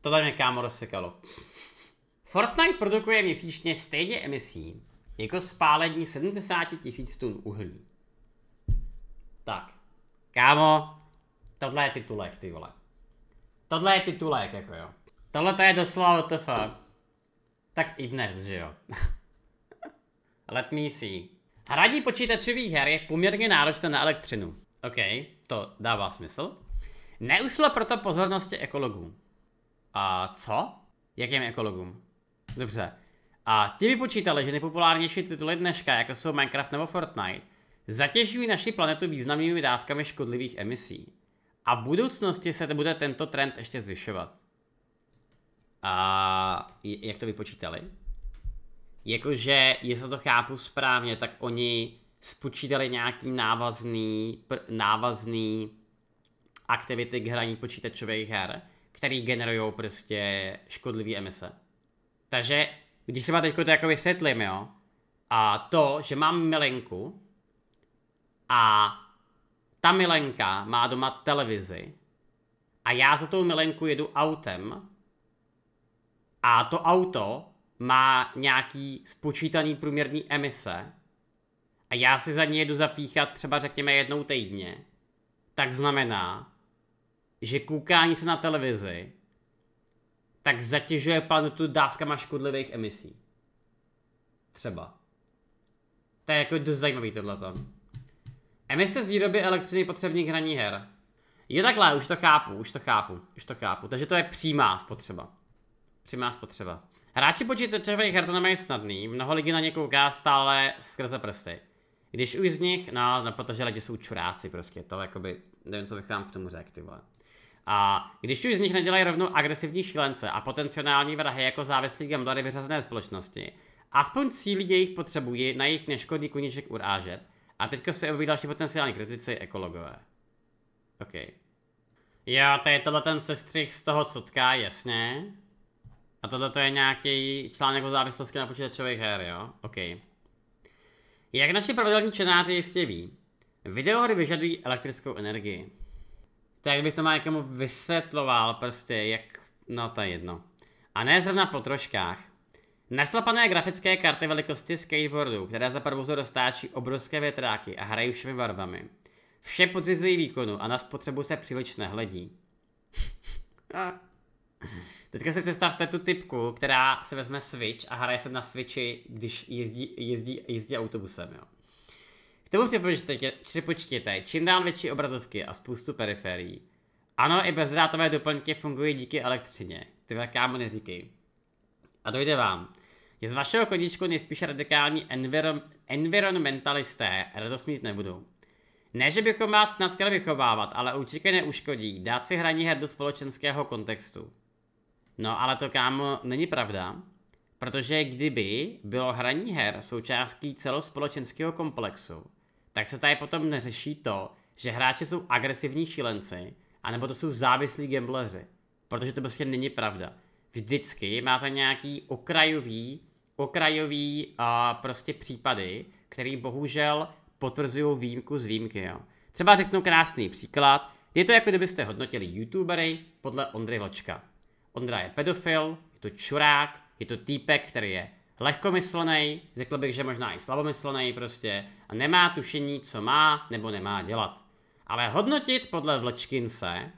tady mě kámo rozsekalo. Fortnite produkuje měsíčně stejně emisí jako spálení 70 tisíc tun uhlí. Tak. Kámo, tohle je titulek, ty vole. Tohle je titulek, jako jo. Tohle to je doslova WTF. Tak i dnes, že jo. Let me see. Hraní počítačových her je poměrně náročné na elektřinu. OK, to dává smysl. Neušlo proto pozornosti ekologů. A co? Jakým ekologům? Dobře. A ti vypočítali, že nejpopulárnější tituly dneška, jako jsou Minecraft nebo Fortnite, zatěžují naši planetu významnými dávkami škodlivých emisí. A v budoucnosti se bude tento trend ještě zvyšovat. A jak to vypočítali? Jakože, jestli to chápu správně, tak oni spočítali nějaký návazný, pr, návazný aktivity k hraní počítačových her který generují prostě škodlivé emise. Takže, když třeba teď to jako vysvětlím, jo, a to, že mám milenku a ta milenka má doma televizi a já za tou milenku jedu autem a to auto má nějaký spočítaný průměrný emise a já si za ně jedu zapíchat třeba řekněme jednou týdně, tak znamená, že koukání se na televizi tak zatěžuje planetu dávkama škodlivých emisí. Třeba. To je jako dost zajímavý tohleto. Emise z výroby elektřiny potřebných hraní her. Je takhle, už to chápu, už to chápu, už to chápu. Takže to je přímá spotřeba. Přímá spotřeba. Hráči počítačových her to nemají snadný, mnoho lidí na ně kouká stále skrze prsty. Když už z nich, no, no protože lidi jsou čuráci prostě, to jakoby, nevím, co bych vám k tomu řekl, ty vole. A když už z nich nedělají rovnou agresivní šílence a potenciální vrahy jako závislí gamblery vyřazené společnosti, aspoň cílí jejich potřebují na jejich neškodný kuníček urážet. A teďka se objeví další potenciální kritici ekologové. OK. Jo, to je tohle ten sestřih z toho cutka, jasně. A tohle to je nějaký článek o závislosti na počítačových her, jo? OK. Jak naši pravidelní čenáři jistě ví, videohry vyžadují elektrickou energii tak bych to má někomu vysvětloval prostě, jak, no to je jedno. A ne zrovna po troškách. Našlapané grafické karty velikosti skateboardu, které za provozu dostáčí obrovské větráky a hrají všemi barvami. Vše podřizují výkonu a na spotřebu se příliš nehledí. Teďka si představte tu typku, která se vezme Switch a hraje se na Switchi, když jezdí, jezdí, jezdí autobusem, jo. K tomu si připočtěte, počkejte, čím dál větší obrazovky a spoustu periferií. Ano, i bezdrátové doplňky fungují díky elektřině. Ty kámo neříkej. A dojde vám, Je z vašeho koníčku nejspíš radikální enviro- environmentalisté radost mít nebudou. Ne, že bychom vás snad chtěli vychovávat, ale určitě neuškodí dát si hraní her do společenského kontextu. No ale to kámo není pravda, protože kdyby bylo hraní her součástí celospolečenského komplexu, tak se tady potom neřeší to, že hráči jsou agresivní šílenci, anebo to jsou závislí gambleři. Protože to prostě není pravda. Vždycky máte nějaký okrajový, okrajový a prostě případy, který bohužel potvrzují výjimku z výjimky. Jo. Třeba řeknu krásný příklad. Je to jako kdybyste hodnotili youtubery podle Ondry Vlčka. Ondra je pedofil, je to čurák, je to týpek, který je lehkomyslný, řekl bych, že možná i slabomyslný prostě, a nemá tušení, co má nebo nemá dělat. Ale hodnotit podle Vlčkince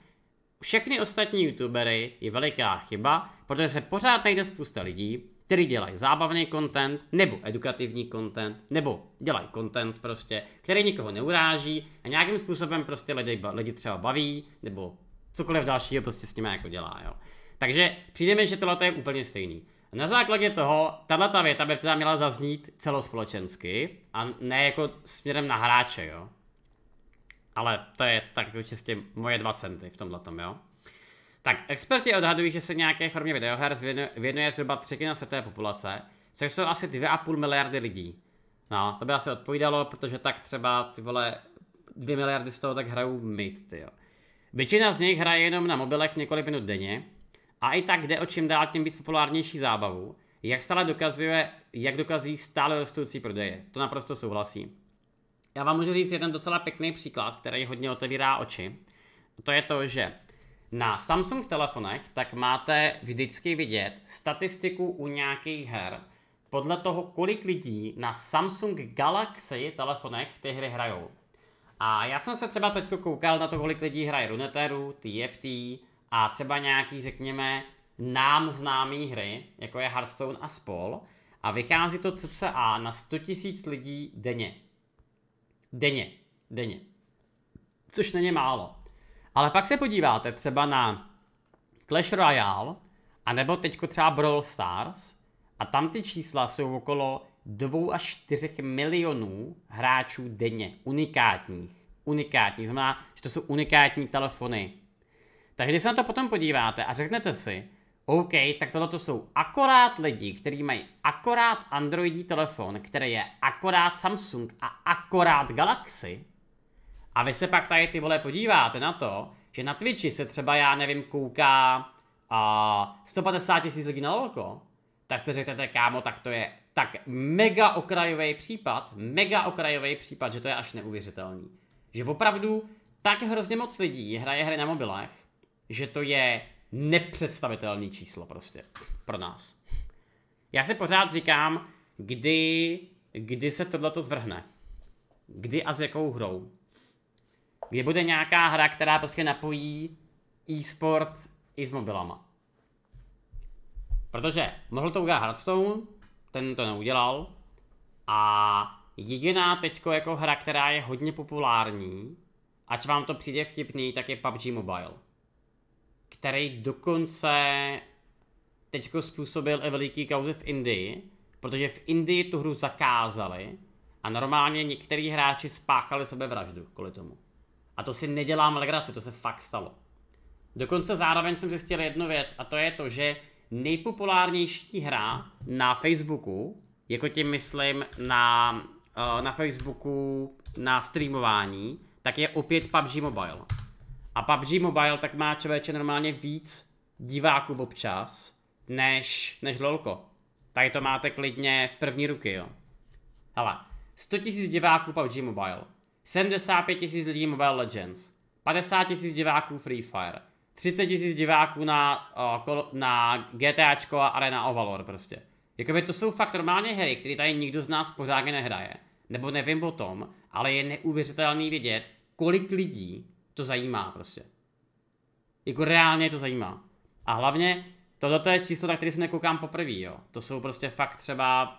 všechny ostatní youtubery je veliká chyba, protože se pořád najde spousta lidí, který dělají zábavný content, nebo edukativní content, nebo dělají content prostě, který nikoho neuráží a nějakým způsobem prostě lidi, lidi třeba baví, nebo cokoliv dalšího prostě s nimi jako dělá, jo. Takže přijdeme, že tohle je úplně stejný. Na základě toho, tahle ta věta by teda měla zaznít celospolečensky a ne jako směrem na hráče, jo. Ale to je tak jako čistě moje dva centy v tomhle tom, jo. Tak, experti odhadují, že se nějaké formě videoher věnuje třeba třetina světové populace, což jsou asi 2,5 miliardy lidí. No, to by asi odpovídalo, protože tak třeba ty vole 2 miliardy z toho tak hrajou mid, ty jo. Většina z nich hraje jenom na mobilech několik minut denně, a i tak jde o čím dál tím víc populárnější zábavu, jak stále dokazuje, jak dokazují stále rostoucí prodeje. To naprosto souhlasím. Já vám můžu říct jeden docela pěkný příklad, který hodně otevírá oči. To je to, že na Samsung telefonech tak máte vždycky vidět statistiku u nějakých her podle toho, kolik lidí na Samsung Galaxy telefonech ty hry hrajou. A já jsem se třeba teď koukal na to, kolik lidí hraje Runeteru, TFT, a třeba nějaký, řekněme, nám známý hry, jako je Hearthstone a spol, a vychází to cca na 100 000 lidí denně. Denně. Denně. Což není málo. Ale pak se podíváte třeba na Clash Royale, a nebo teďko třeba Brawl Stars, a tam ty čísla jsou okolo 2 až 4 milionů hráčů denně, unikátních. Unikátních, znamená, že to jsou unikátní telefony, tak když se na to potom podíváte a řeknete si, OK, tak tohle jsou akorát lidi, kteří mají akorát Androidí telefon, který je akorát Samsung a akorát Galaxy. A vy se pak tady ty vole podíváte na to, že na Twitchi se třeba, já nevím, kouká a 150 tisíc lidí na lolko, tak se řeknete, kámo, tak to je tak mega okrajový případ, mega okrajový případ, že to je až neuvěřitelný. Že opravdu tak hrozně moc lidí hraje hry na mobilech, že to je nepředstavitelný číslo prostě pro nás. Já si pořád říkám, kdy, kdy se to zvrhne. Kdy a s jakou hrou. Kdy bude nějaká hra, která prostě napojí e-sport i s mobilama. Protože mohl to udělat Hearthstone, ten to neudělal. A jediná teď jako hra, která je hodně populární, ať vám to přijde vtipný, tak je PUBG Mobile který dokonce teď způsobil i veliký kauze v Indii, protože v Indii tu hru zakázali a normálně některý hráči spáchali sebevraždu kvůli tomu. A to si nedělám legraci, to se fakt stalo. Dokonce zároveň jsem zjistil jednu věc a to je to, že nejpopulárnější hra na Facebooku, jako tím myslím na, eh, na Facebooku na streamování, tak je opět PUBG Mobile. A PUBG Mobile tak má člověče normálně víc diváků občas, než, než LOLko. Tady to máte klidně z první ruky, jo. Hele, 100 000 diváků PUBG Mobile, 75 000 lidí Mobile Legends, 50 000 diváků Free Fire, 30 000 diváků na, na GTAčko a Arena o Valor prostě. Jakoby to jsou fakt normálně hry, které tady nikdo z nás pořádně nehraje. Nebo nevím o tom, ale je neuvěřitelný vidět, kolik lidí to zajímá prostě. Jako reálně to zajímá. A hlavně, to je číslo, na které se nekoukám poprvé, jo. To jsou prostě fakt třeba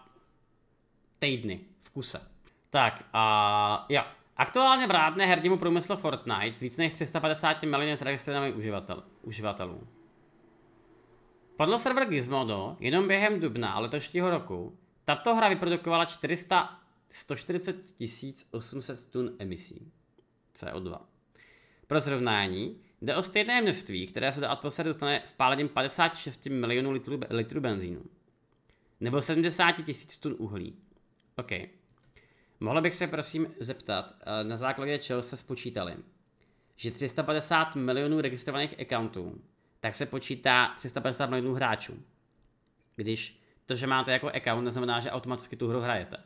týdny v kuse. Tak a jo. Aktuálně vrátne hernímu průmyslu Fortnite s víc než 350 milionů zregistrovaných uživatel, uživatelů. Podle server Gizmodo, jenom během dubna letošního roku, tato hra vyprodukovala 400, 140 800 tun emisí CO2. Pro srovnání, jde o stejné množství, které se do atmosféry dostane spálením 56 milionů litrů, litrů benzínu. Nebo 70 tisíc tun uhlí. OK. Mohla bych se prosím zeptat, eh, na základě čeho se spočítali, že 350 milionů registrovaných accountů, tak se počítá 350 milionů hráčů. Když to, že máte jako account, neznamená, že automaticky tu hru hrajete.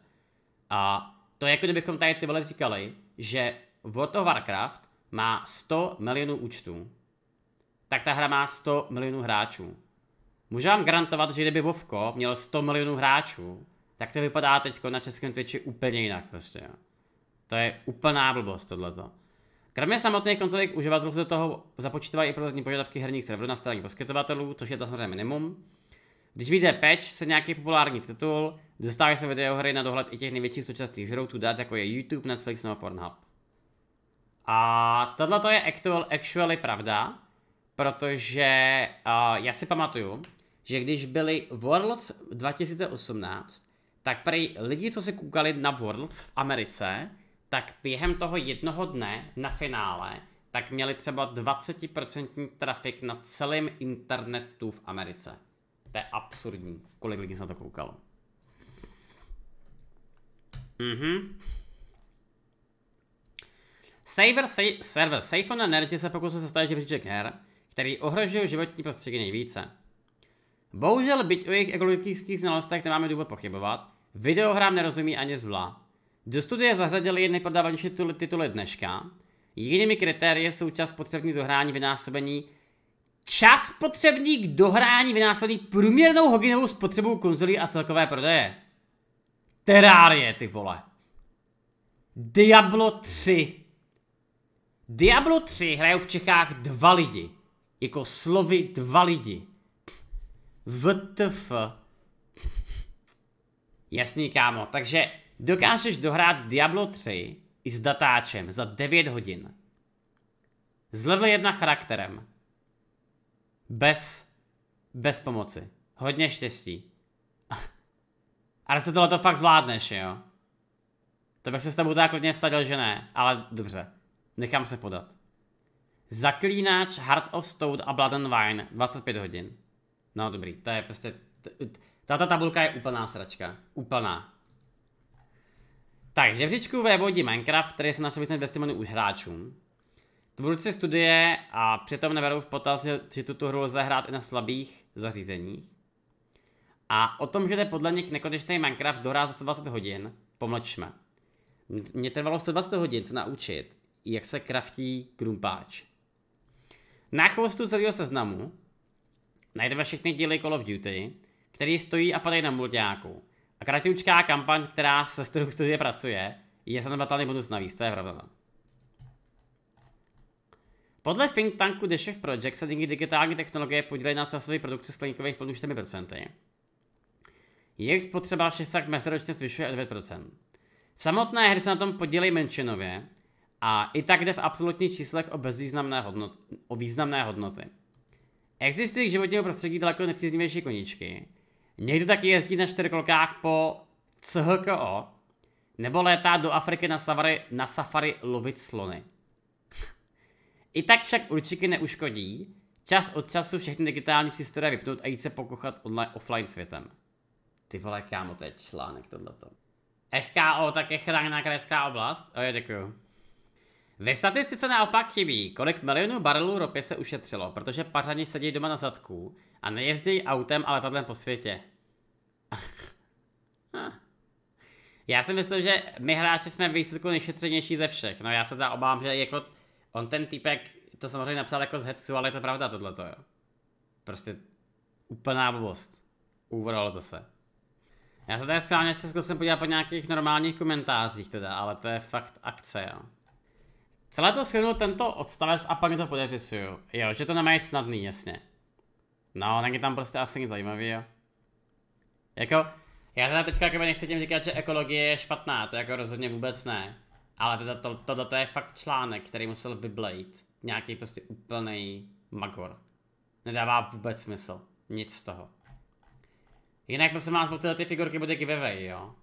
A to je jako kdybychom tady ty vole říkali, že World of Warcraft má 100 milionů účtů, tak ta hra má 100 milionů hráčů. Můžu vám garantovat, že kdyby Vovko mělo 100 milionů hráčů, tak to vypadá teď na českém Twitchi úplně jinak prostě. To je úplná blbost tohleto. Kromě samotných koncových uživatelů se do toho započítávají i provozní požadavky herních serverů na straně poskytovatelů, což je to samozřejmě minimum. Když vyjde patch, se nějaký populární titul, dostávají se videohry na dohled i těch největších současných žroutů dat, jako je YouTube, Netflix nebo Pornhub. A tohle to je actual, actually pravda, protože uh, já si pamatuju, že když byly Worlds 2018, tak prý lidi, co se koukali na Worlds v Americe, tak během toho jednoho dne na finále, tak měli třeba 20% trafik na celém internetu v Americe. To je absurdní, kolik lidí se na to koukalo. Mhm. Saver, save, server Safe on Energy se pokusil sestavit žebříček her, který ohrožuje životní prostředí nejvíce. Bohužel, byť o jejich ekologických znalostech nemáme důvod pochybovat, videohrám nerozumí ani zvla. Do studie zařadili jedny nejprodávanější tituly dneška. Jedinými kritérie jsou čas potřebný dohrání vynásobení čas potřebný k dohrání vynásobení průměrnou hodinovou spotřebou konzolí a celkové prodeje. Terárie, ty vole. Diablo 3. Diablo 3 hrajou v Čechách dva lidi. Jako slovy dva lidi. VTF. Jasný, kámo. Takže dokážeš dohrát Diablo 3 i s datáčem za 9 hodin. Z level 1 charakterem. Bez, bez pomoci. Hodně štěstí. Ale se tohle to fakt zvládneš, jo? To bych se s tebou tak klidně vsadil, že ne. Ale dobře. Nechám se podat. Zaklínač Heart of Stone a Blood and Wine, 25 hodin. No dobrý, to je prostě... Tato tabulka je úplná sračka. Úplná. Takže v říčku vévodí Minecraft, který se našel více než už hráčům. Tvůrci studie a přitom neberou v potaz, že, že tuto hru lze hrát i na slabých zařízeních. A o tom, že jde podle nich nekonečný Minecraft dohrá za 120 hodin, pomlčme. Mně trvalo 120 hodin se naučit, jak se kraftí krumpáč. Na chvostu celého seznamu najdeme všechny díly Call of Duty, které stojí a padají na multiáku. A kratičká kampaň, která se studiou studie pracuje, je zanedbatelný bonus navíc, to je pravda. Podle think tanku The Shift Project se díky digitální technologie podílejí na celosvětové produkci skleníkových plnů 4%. Jejich spotřeba však meziročně zvyšuje o 9%. samotné hry se na tom podílejí menšinově, a i tak jde v absolutních číslech o bezvýznamné hodnoty, o významné hodnoty. Existují v životního prostředí daleko nepříznivější koníčky. Někdo taky jezdí na čtyřkolkách po CHKO, nebo létá do Afriky na safari, na safari lovit slony. I tak však určitě neuškodí čas od času všechny digitální přístroje vypnout a jít se pokochat online, offline světem. Ty vole, kámo, to je článek tohleto. FKO, tak je chráněná krajská oblast? Oje, děkuju. Ve statistice naopak chybí, kolik milionů barelů ropy se ušetřilo, protože pařani sedí doma na zadku a nejezdí autem a letadlem po světě. já si myslím, že my hráči jsme výsledku nejšetřenější ze všech. No já se teda obávám, že jako on ten týpek to samozřejmě napsal jako z hecu, ale je to pravda tohleto, jo. Prostě úplná blbost. Overall zase. Já se tady schválně ještě zkusím podívat po nějakých normálních komentářích teda, ale to je fakt akce, jo. Celé to schrnu tento odstavec a pak to podepisuju. Jo, že to nemá je snadný, jasně. No, není tam prostě asi nic zajímavého. Jako, já teda teďka jako nechci tím říkat, že ekologie je špatná, to jako rozhodně vůbec ne. Ale teda to, to, to, to je fakt článek, který musel vyblejt. Nějaký prostě úplný magor. Nedává vůbec smysl. Nic z toho. Jinak prostě vás, o tyhle ty figurky bude giveaway, jo?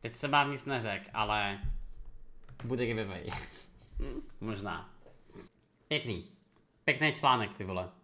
Teď se vám nic neřek, ale bude giveaway. Možná. Pěkný. Pěkný článek, ty vole.